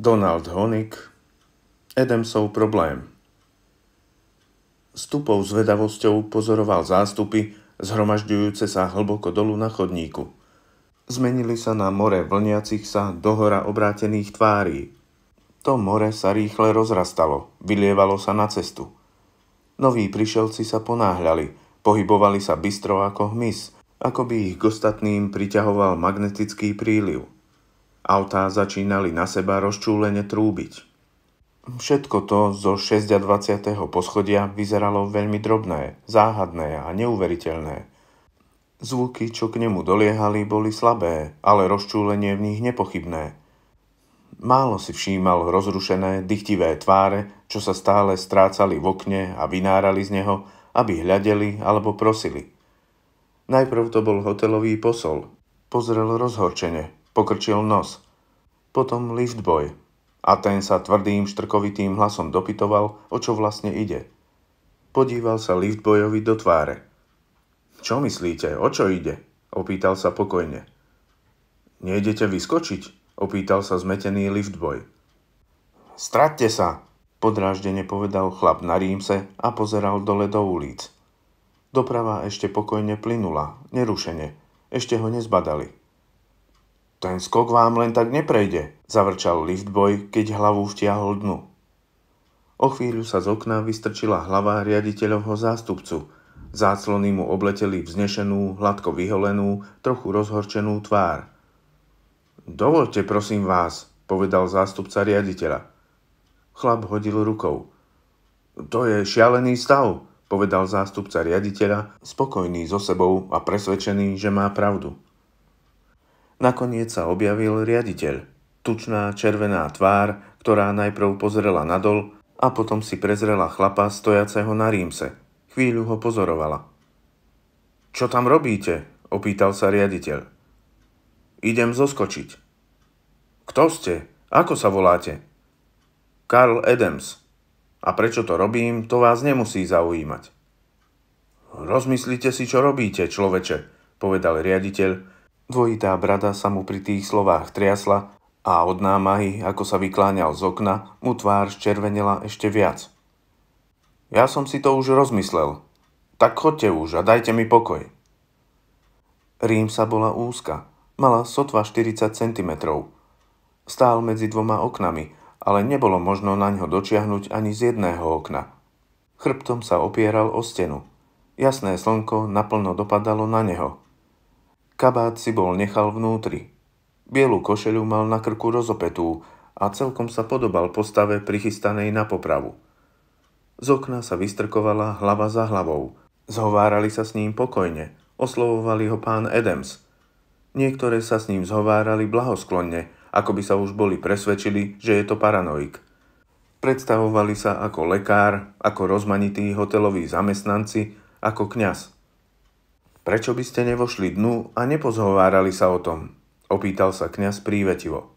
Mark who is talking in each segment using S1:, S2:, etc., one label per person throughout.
S1: Donald Honig Edemsov problém S tupou zvedavosťou pozoroval zástupy, zhromažďujúce sa hlboko dolu na chodníku. Zmenili sa na more vlniacich sa dohora obrátených tvárí. To more sa rýchle rozrastalo, vylievalo sa na cestu. Noví prišelci sa ponáhľali, pohybovali sa bystro ako hmyz, ako by ich k ostatným priťahoval magnetický príliv – Autá začínali na seba rozčúlene trúbiť. Všetko to zo 26. poschodia vyzeralo veľmi drobné, záhadné a neuveriteľné. Zvuky, čo k nemu doliehali, boli slabé, ale rozčúlenie v nich nepochybné. Málo si všímal rozrušené, dychtivé tváre, čo sa stále strácali v okne a vynárali z neho, aby hľadeli alebo prosili. Najprv to bol hotelový posol. Pozrel rozhorčene, Pokrčil nos. Potom liftboy. A ten sa tvrdým, štrkovitým hlasom dopytoval, o čo vlastne ide. Podíval sa liftboyovi do tváre. Čo myslíte, o čo ide? Opýtal sa pokojne. Nejdete vyskočiť? Opýtal sa zmetený liftboy. Stratte sa, podráždene povedal chlap na rímse a pozeral dole do ulic. Doprava ešte pokojne plynula, nerušene. Ešte ho nezbadali. Ten skok vám len tak neprejde, zavrčal liftboj, keď hlavu vtiahol dnu. O chvíľu sa z okna vystrčila hlava riaditeľovho zástupcu. Záclony mu obleteli vznešenú, hladko vyholenú, trochu rozhorčenú tvár. Dovolte, prosím vás, povedal zástupca riaditeľa. Chlap hodil rukou. To je šialený stav, povedal zástupca riaditeľa, spokojný so sebou a presvedčený, že má pravdu. Nakoniec sa objavil riaditeľ. Tučná červená tvár, ktorá najprv pozrela nadol a potom si prezrela chlapa stojaceho na rímse. Chvíľu ho pozorovala. Čo tam robíte? opýtal sa riaditeľ. Idem zoskočiť. Kto ste? Ako sa voláte? Karl Adams. A prečo to robím, to vás nemusí zaujímať. Rozmyslite si, čo robíte, človeče, povedal riaditeľ Dvojitá brada sa mu pri tých slovách triasla a od námahy, ako sa vykláňal z okna, mu tvár ščervenela ešte viac. Ja som si to už rozmyslel. Tak chodte už a dajte mi pokoj. sa bola úzka. Mala sotva 40 cm. Stál medzi dvoma oknami, ale nebolo možno na ňo dočiahnuť ani z jedného okna. Chrbtom sa opieral o stenu. Jasné slnko naplno dopadalo na neho. Kabát si bol nechal vnútri. Bielu košelu mal na krku rozopetú a celkom sa podobal postave prichystanej na popravu. Z okna sa vystrkovala hlava za hlavou. Zhovárali sa s ním pokojne, oslovovali ho pán Adams. Niektoré sa s ním zhovárali blahosklonne, ako by sa už boli presvedčili, že je to paranoik. Predstavovali sa ako lekár, ako rozmanití hoteloví zamestnanci, ako kňaz. Prečo by ste nevošli dnu a nepozhovárali sa o tom? Opýtal sa kniaz prívetivo.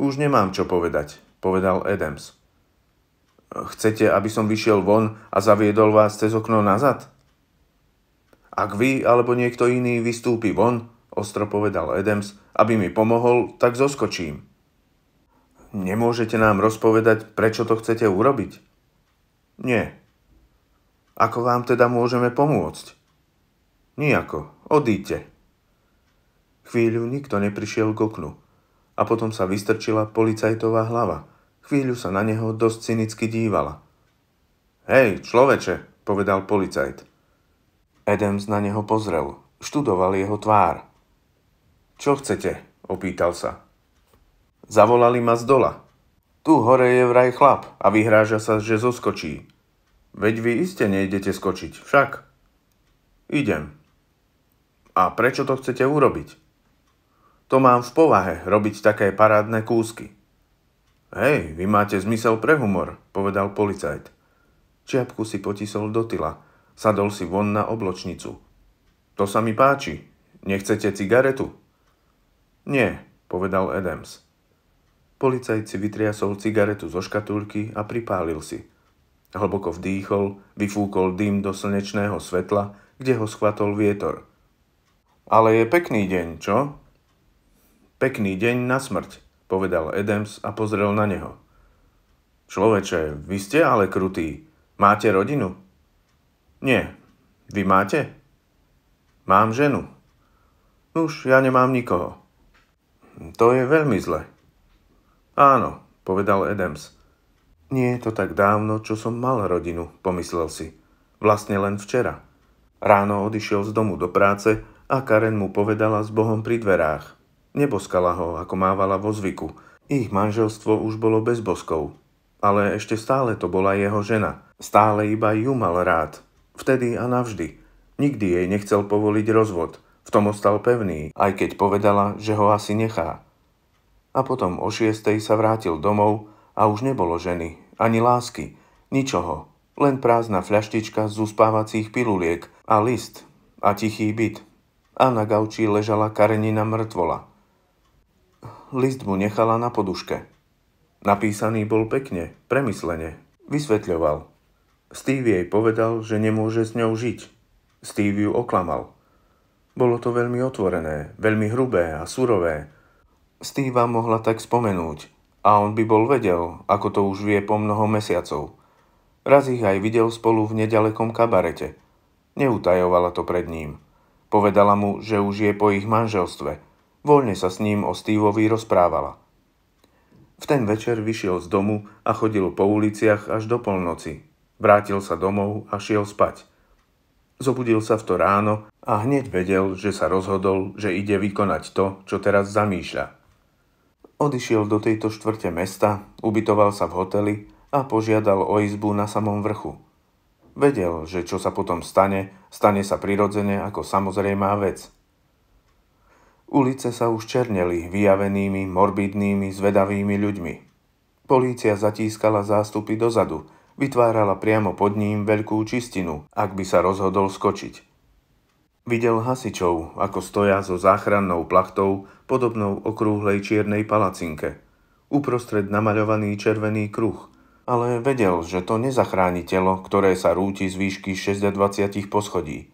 S1: Už nemám čo povedať, povedal Adams. Chcete, aby som vyšiel von a zaviedol vás cez okno nazad? Ak vy alebo niekto iný vystúpi von, ostro povedal Adams, aby mi pomohol, tak zoskočím. Nemôžete nám rozpovedať, prečo to chcete urobiť? Nie. Ako vám teda môžeme pomôcť? Nijako, odíďte. Chvíľu nikto neprišiel k oknu a potom sa vystrčila policajtová hlava. Chvíľu sa na neho dosť cynicky dívala. Hej, človeče, povedal policajt. Adams na neho pozrel, študoval jeho tvár. Čo chcete? opýtal sa. Zavolali ma z dola. Tu hore je vraj chlap a vyhráža sa, že zoskočí. Veď vy iste nejdete skočiť, však? Idem, a prečo to chcete urobiť? To mám v povahe, robiť také parádne kúsky. Hej, vy máte zmysel pre humor, povedal policajt. Čiapku si potisol do tyla, sadol si von na obločnicu. To sa mi páči. Nechcete cigaretu? Nie, povedal Adams. Policajt si vytriasol cigaretu zo škatulky a pripálil si. Hlboko vdýchol, vyfúkol dým do slnečného svetla, kde ho schvatol vietor – ale je pekný deň, čo? Pekný deň na smrť, povedal Adams a pozrel na neho. Človeče, vy ste ale krutý. Máte rodinu? Nie. Vy máte? Mám ženu. Už ja nemám nikoho. To je veľmi zle. Áno, povedal Adams. Nie je to tak dávno, čo som mal rodinu, pomyslel si. Vlastne len včera. Ráno odišiel z domu do práce a Karen mu povedala s Bohom pri dverách. Neboskala ho, ako mávala vo zvyku. Ich manželstvo už bolo bez boskov. Ale ešte stále to bola jeho žena. Stále iba ju mal rád. Vtedy a navždy. Nikdy jej nechcel povoliť rozvod. V tom ostal pevný, aj keď povedala, že ho asi nechá. A potom o šiestej sa vrátil domov a už nebolo ženy, ani lásky, ničoho. Len prázdna fľaštička z uspávacích piluliek a list a tichý byt a na gauči ležala Karenina mŕtvola. List mu nechala na poduške. Napísaný bol pekne, premyslene. Vysvetľoval. Steve jej povedal, že nemôže s ňou žiť. Steve ju oklamal. Bolo to veľmi otvorené, veľmi hrubé a surové. Steva mohla tak spomenúť a on by bol vedel, ako to už vie po mnoho mesiacov. Raz ich aj videl spolu v nedalekom kabarete. Neutajovala to pred ním – Povedala mu, že už je po ich manželstve. Voľne sa s ním o Steveovi rozprávala. V ten večer vyšiel z domu a chodil po uliciach až do polnoci. Vrátil sa domov a šiel spať. Zobudil sa v to ráno a hneď vedel, že sa rozhodol, že ide vykonať to, čo teraz zamýšľa. Odišiel do tejto štvrte mesta, ubytoval sa v hoteli a požiadal o izbu na samom vrchu – Vedel, že čo sa potom stane, stane sa prirodzene ako samozrejmá vec. Ulice sa už černeli vyjavenými, morbidnými, zvedavými ľuďmi. Polícia zatískala zástupy dozadu, vytvárala priamo pod ním veľkú čistinu, ak by sa rozhodol skočiť. Videl hasičov, ako stoja so záchrannou plachtou, podobnou okrúhlej čiernej palacinke. Uprostred namaľovaný červený kruh – ale vedel, že to nezachráni telo, ktoré sa rúti z výšky 620 poschodí.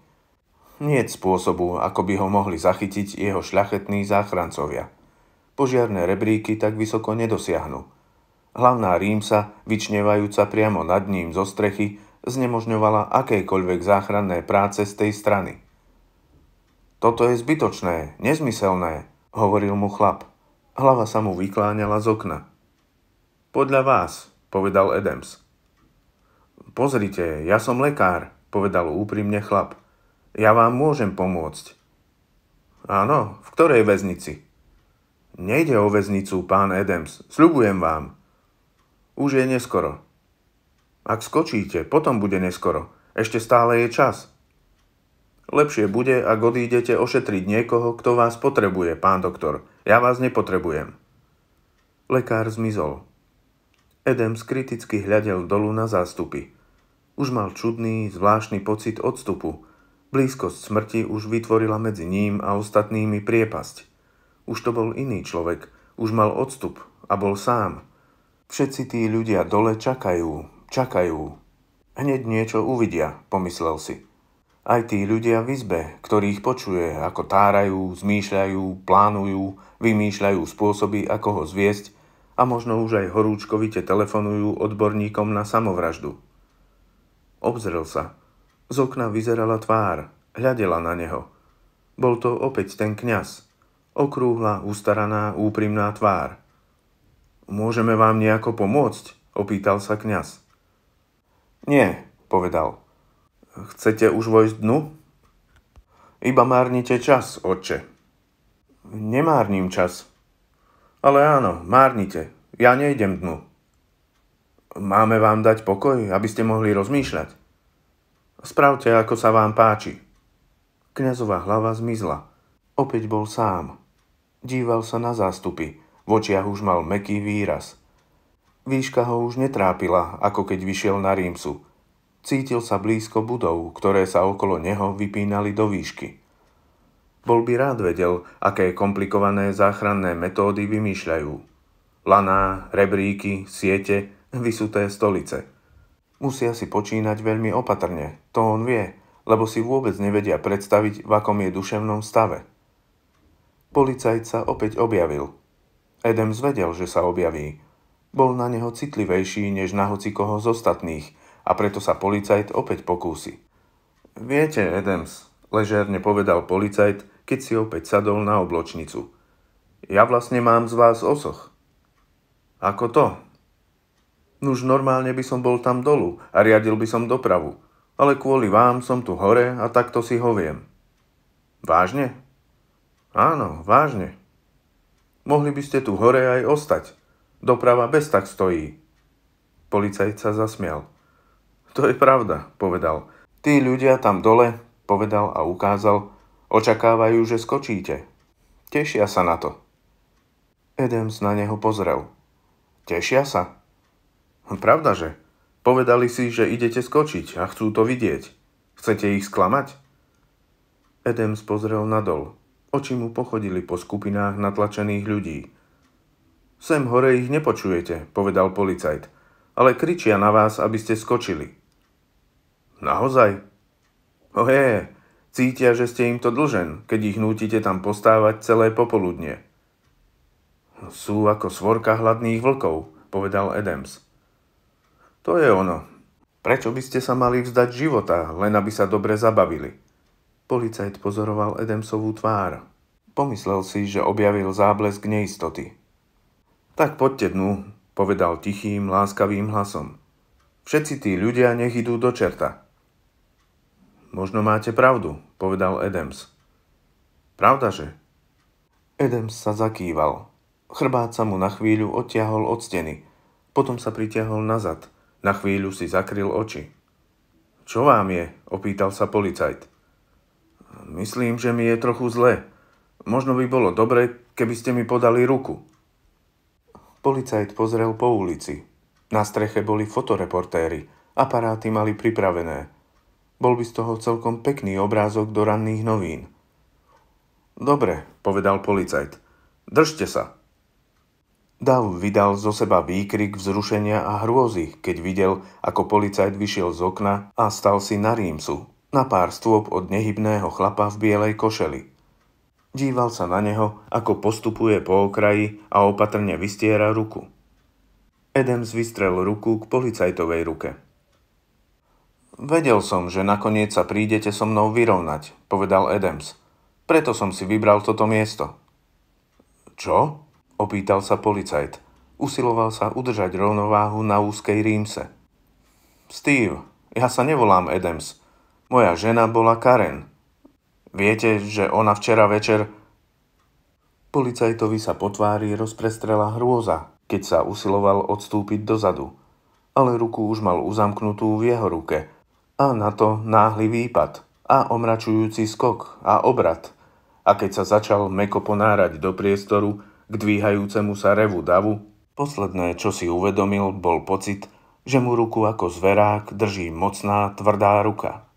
S1: Nie spôsobu, ako by ho mohli zachytiť jeho šľachetní záchrancovia. Požiarné rebríky tak vysoko nedosiahnu. Hlavná Rímsa, vyčnevajúca priamo nad ním zo strechy, znemožňovala akékoľvek záchranné práce z tej strany. Toto je zbytočné, nezmyselné, hovoril mu chlap. Hlava sa mu vykláňala z okna. Podľa vás, povedal Adams. Pozrite, ja som lekár, povedal úprimne chlap. Ja vám môžem pomôcť. Áno, v ktorej väznici? Nejde o väznicu, pán Adams, sľubujem vám. Už je neskoro. Ak skočíte, potom bude neskoro. Ešte stále je čas. Lepšie bude, ak odídete ošetriť niekoho, kto vás potrebuje, pán doktor. Ja vás nepotrebujem. Lekár zmizol. Edem kriticky hľadel dolu na zástupy. Už mal čudný, zvláštny pocit odstupu. Blízkosť smrti už vytvorila medzi ním a ostatnými priepasť. Už to bol iný človek, už mal odstup a bol sám. Všetci tí ľudia dole čakajú, čakajú. Hneď niečo uvidia, pomyslel si. Aj tí ľudia v izbe, ktorých počuje, ako tárajú, zmýšľajú, plánujú, vymýšľajú spôsoby, ako ho zviesť, a možno už aj horúčkovite telefonujú odborníkom na samovraždu. Obzrel sa. Z okna vyzerala tvár, hľadela na neho. Bol to opäť ten kňaz. Okrúhla, ustaraná, úprimná tvár. Môžeme vám nejako pomôcť? opýtal sa kňaz. Nie, povedal. Chcete už vojsť dnu? Iba márnite čas, oče. Nemárnim čas, ale áno, márnite. Ja nejdem dnu. Máme vám dať pokoj, aby ste mohli rozmýšľať. Spravte, ako sa vám páči. Kňazová hlava zmizla. Opäť bol sám. Díval sa na zástupy. V očiach už mal meký výraz. Výška ho už netrápila, ako keď vyšiel na Rímsu. Cítil sa blízko budov, ktoré sa okolo neho vypínali do výšky. Bol by rád vedel, aké komplikované záchranné metódy vymýšľajú. Laná, rebríky, siete, vysuté stolice. Musia si počínať veľmi opatrne, to on vie, lebo si vôbec nevedia predstaviť, v akom je duševnom stave. Policajt sa opäť objavil. Edem zvedel, že sa objaví. Bol na neho citlivejší než na koho z ostatných a preto sa policajt opäť pokúsi. Viete, Edems, ležerne povedal policajt keď si opäť sadol na obločnicu. Ja vlastne mám z vás osoch. Ako to? Nuž normálne by som bol tam dolu a riadil by som dopravu, ale kvôli vám som tu hore a takto si hoviem. Vážne? Áno, vážne. Mohli by ste tu hore aj ostať. Doprava bez tak stojí. Policajt sa zasmial. To je pravda, povedal. Tí ľudia tam dole, povedal a ukázal, Očakávajú, že skočíte. Tešia sa na to. Adams na neho pozrel. Tešia sa? Hm, pravda, že? Povedali si, že idete skočiť a chcú to vidieť. Chcete ich sklamať? Adams pozrel nadol. Oči mu pochodili po skupinách natlačených ľudí. Sem hore ich nepočujete, povedal policajt, ale kričia na vás, aby ste skočili. Naozaj? Oje, Cítia, že ste im to dlžen, keď ich nútite tam postávať celé popoludne. No, sú ako svorka hladných vlkov, povedal Adams. To je ono. Prečo by ste sa mali vzdať života, len aby sa dobre zabavili? Policajt pozoroval Edemsovú tvár. Pomyslel si, že objavil záblesk neistoty. Tak poďte dnu, povedal tichým, láskavým hlasom. Všetci tí ľudia nech idú do čerta. Možno máte pravdu, povedal Adams. Pravdaže? Adams sa zakýval. Chrbát sa mu na chvíľu odtiahol od steny. Potom sa pritiahol nazad. Na chvíľu si zakryl oči. Čo vám je? opýtal sa policajt. Myslím, že mi je trochu zle. Možno by bolo dobre, keby ste mi podali ruku. Policajt pozrel po ulici. Na streche boli fotoreportéry. Aparáty mali pripravené. Bol by z toho celkom pekný obrázok do ranných novín. Dobre, povedal policajt. Držte sa. Dav vydal zo seba výkrik vzrušenia a hrôzy, keď videl, ako policajt vyšiel z okna a stal si na Rímsu, na pár stôp od nehybného chlapa v bielej košeli. Díval sa na neho, ako postupuje po okraji a opatrne vystiera ruku. Adams vystrel ruku k policajtovej ruke. Vedel som, že nakoniec sa prídete so mnou vyrovnať, povedal Adams. Preto som si vybral toto miesto. Čo? opýtal sa policajt. Usiloval sa udržať rovnováhu na úzkej rímse. Steve, ja sa nevolám Adams. Moja žena bola Karen. Viete, že ona včera večer... Policajtovi sa po tvári rozprestrela hrôza, keď sa usiloval odstúpiť dozadu. Ale ruku už mal uzamknutú v jeho ruke – a na to náhly výpad a omračujúci skok a obrat. A keď sa začal meko ponárať do priestoru k dvíhajúcemu sa revu davu, posledné, čo si uvedomil, bol pocit, že mu ruku ako zverák drží mocná, tvrdá ruka.